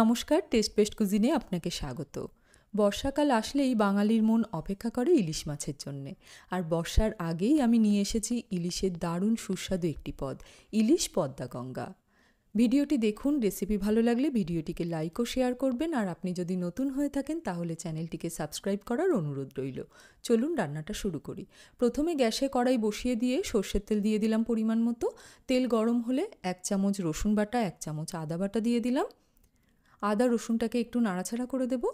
নমস্কার test best কুজিনে আপনাকে স্বাগত বর্ষাকাল আসলেই বাঙালির মন অপেক্ষা করে ইলিশ মাছের জন্যে আর বর্ষার আগেই আমি নিয়ে এসেছি ইলিশের দারুণ সুস্বাদু একটি পদ ইলিশ পদ্মা গঙ্গা ভিডিওটি দেখুন রেসিপি ভালো লাগলে ভিডিওটিকে লাইক ও শেয়ার করবেন আর আপনি যদি নতুন হয়ে থাকেন তাহলে চ্যানেলটিকে সাবস্ক্রাইব করার অনুরোধ রইল চলুন রান্নাটা শুরু করি প্রথমে গ্যাসে কড়াই বসিয়ে দিয়ে সর্ষের তেল দিয়ে দিলাম পরিমাণ মতো তেল গরম হলে এক চামচ রসুন বাটা এক চামচ আদা বাটা দিয়ে দিলাম আদা রসুনটাকে একটু নাড়াচাড়া করে দেব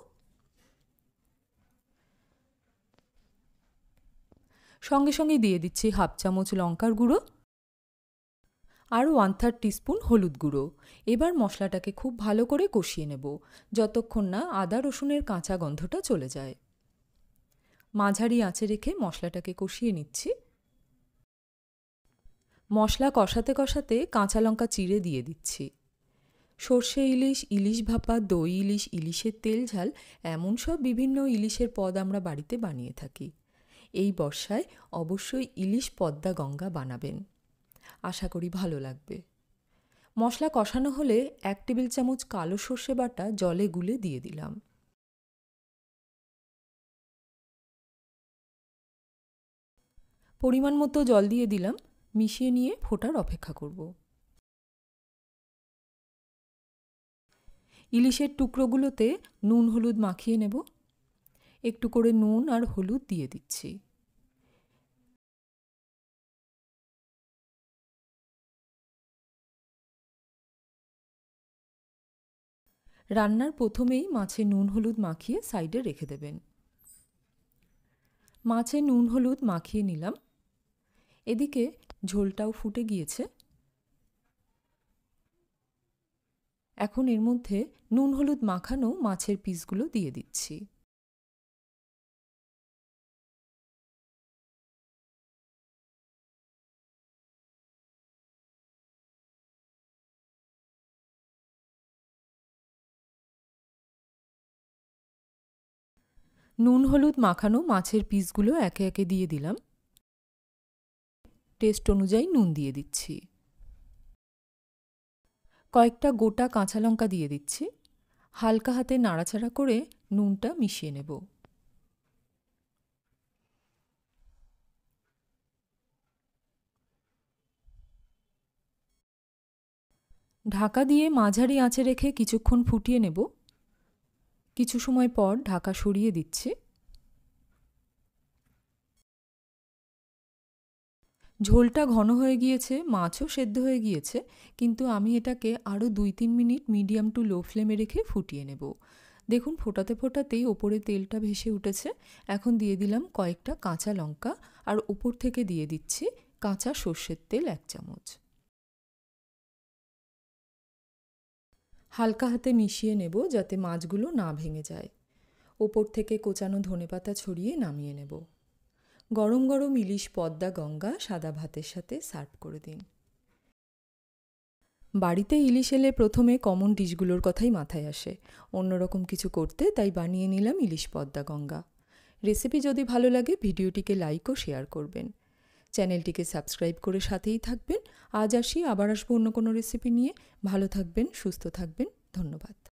সঙ্গে সঙ্গে দিয়ে দিচ্ছি হাফ চামচ লঙ্কার গুঁড়ো আর ওয়ান থার্ড টিস্পুন হলুদ গুঁড়ো এবার মশলাটাকে খুব ভালো করে কষিয়ে নেব যতক্ষণ না আদা রসুনের কাঁচা গন্ধটা চলে যায় মাঝারি আঁচে রেখে মশলাটাকে কষিয়ে নিচ্ছি মশলা কষাতে কষাতে কাঁচা লঙ্কা চিড়ে দিয়ে দিচ্ছি সর্ষে ইলিশ ইলিশ ভাপা দই ইলিশ ইলিশের তেল ঝাল এমন সব বিভিন্ন ইলিশের পদ আমরা বাড়িতে বানিয়ে থাকি এই বর্ষায় অবশ্যই ইলিশ পদ্মা গঙ্গা বানাবেন আশা করি ভালো লাগবে মশলা কষানো হলে এক টেবিল চামচ কালো সর্ষে বাটা জলে গুলে দিয়ে দিলাম পরিমাণ মতো জল দিয়ে দিলাম মিশিয়ে নিয়ে ফোটার অপেক্ষা করবো ইলিশের টুকরোগুলোতে নুন হলুদ মাখিয়ে নেব একটু করে নুন আর হলুদ দিয়ে দিচ্ছি রান্নার প্রথমেই মাছে নুন হলুদ মাখিয়ে সাইডে রেখে দেবেন মাছে নুন হলুদ মাখিয়ে নিলাম এদিকে ঝোলটাও ফুটে গিয়েছে এখন এর মধ্যে নুন হলুদ মাখানো মাছের পিসগুলো দিয়ে দিচ্ছি নুন হলুদ মাখানো মাছের পিসগুলো একে একে দিয়ে দিলাম টেস্ট অনুযায়ী নুন দিয়ে দিচ্ছি কয়েকটা গোটা কাঁচা লঙ্কা দিয়ে দিচ্ছি হালকা হাতে নাড়াচাড়া করে নুনটা মিশিয়ে নেব ঢাকা দিয়ে মাঝারি আঁচে রেখে কিছুক্ষণ ফুটিয়ে নেব কিছু সময় পর ঢাকা সরিয়ে দিচ্ছি ঝোলটা ঘন হয়ে গিয়েছে মাছও সেদ্ধ হয়ে গিয়েছে কিন্তু আমি এটাকে আরও দুই তিন মিনিট মিডিয়াম টু লো ফ্লেমে রেখে ফুটিয়ে নেব দেখুন ফোটাতে ফোটাতেই ওপরে তেলটা ভেসে উঠেছে এখন দিয়ে দিলাম কয়েকটা কাঁচা লঙ্কা আর ওপর থেকে দিয়ে দিচ্ছি কাঁচা সর্ষের তেল এক চামচ হালকা হাতে মিশিয়ে নেব যাতে মাছগুলো না ভেঙে যায় ওপর থেকে কোচানো ধনেপাতা ছড়িয়ে নামিয়ে নেব গরম গরম ইলিশ পদ্মা গঙ্গা সাদা ভাতের সাথে সার্ভ করে দিন বাড়িতে ইলিশ এলে প্রথমে কমন ডিশগুলোর কথাই মাথায় আসে অন্যরকম কিছু করতে তাই বানিয়ে নিলাম ইলিশ পদ্মা গঙ্গা রেসিপি যদি ভালো লাগে ভিডিওটিকে লাইক ও শেয়ার করবেন চ্যানেলটিকে সাবস্ক্রাইব করে সাথেই থাকবেন আজ আসি আবার আসবো অন্য কোনো রেসিপি নিয়ে ভালো থাকবেন সুস্থ থাকবেন ধন্যবাদ